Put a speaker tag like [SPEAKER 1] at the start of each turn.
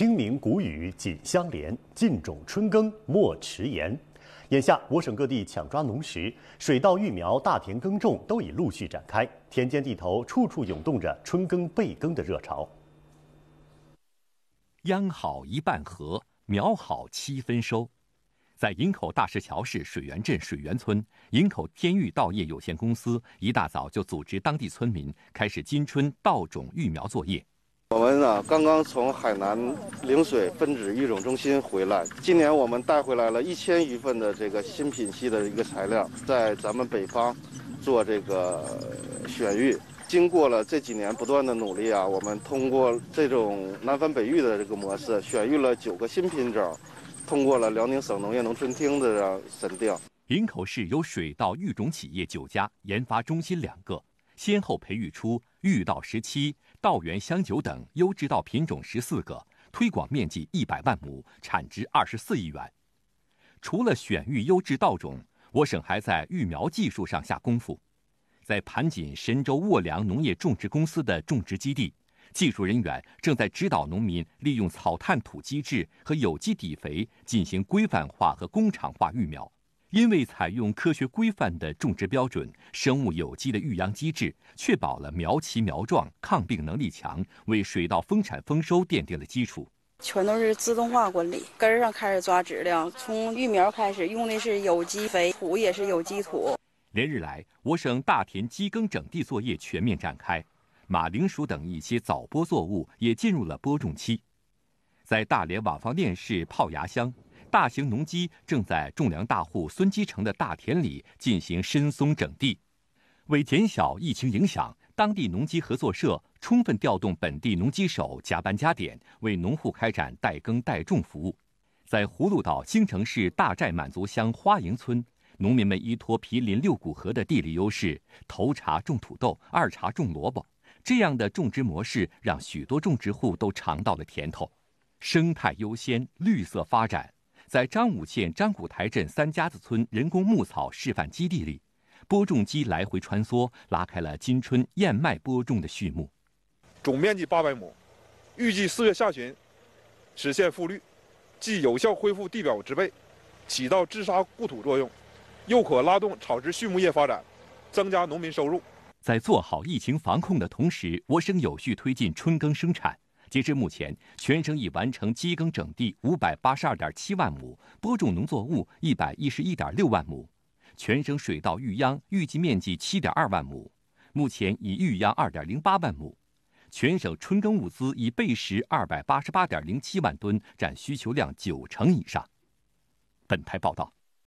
[SPEAKER 1] 清明谷雨紧相连，尽种春耕莫迟延。眼下，我省各地抢抓农时，水稻育苗、大田耕种都已陆续展开，田间地头处处涌动着春耕备耕的热潮。秧好一半禾，苗好七分收。在营口大石桥市水源镇水源村，营口天玉稻业有限公司一大早就组织当地村民开始今春稻种育苗作业。
[SPEAKER 2] 我们啊，刚刚从海南陵水分子育种中心回来。今年我们带回来了一千余份的这个新品系的一个材料，在咱们北方做这个选育。经过了这几年不断的努力啊，我们通过这种南繁北育的这个模式，选育了九个新品种，通过了辽宁省农业农村厅的审定。
[SPEAKER 1] 营口市有水稻育种企业九家，研发中心两个。先后培育出玉稻十七、稻源香九等优质稻品种十四个，推广面积一百万亩，产值二十四亿元。除了选育优质稻种，我省还在育苗技术上下功夫。在盘锦神州沃粮农业种植公司的种植基地，技术人员正在指导农民利用草炭土基质和有机底肥进行规范化和工厂化育苗。因为采用科学规范的种植标准，生物有机的育秧机制，确保了苗齐苗壮，抗病能力强，为水稻丰产丰收奠定了基础。
[SPEAKER 2] 全都是自动化管理，根儿上开始抓质量，从育苗开始用的是有机肥，土也是有机土。
[SPEAKER 1] 连日来，我省大田机耕整地作业全面展开，马铃薯等一些早播作物也进入了播种期。在大连瓦房店市泡崖乡。大型农机正在种粮大户孙基成的大田里进行深松整地。为减小疫情影响，当地农机合作社充分调动本地农机手加班加点，为农户开展代耕代种服务。在葫芦岛兴城市大寨满族乡花营村，农民们依托毗邻六股河的地理优势，头茬种土豆，二茬种萝卜。这样的种植模式让许多种植户都尝到了甜头。生态优先，绿色发展。在张武县张古台镇三家子村人工牧草示范基地里，播种机来回穿梭，拉开了今春燕麦播种的序幕。总面积八百亩，预计四月下旬实现复绿，既有效恢复地表植被，起到治沙固土作用，又可拉动草植畜牧业发展，增加农民收入。在做好疫情防控的同时，我省有序推进春耕生产。截至目前，全省已完成机耕整地五百八十二点七万亩，播种农作物一百一十一点六万亩。全省水稻育秧预计面积七点二万亩，目前已育秧二点零八万亩。全省春耕物资已备实二百八十八点零七万吨，占需求量九成以上。本台报道。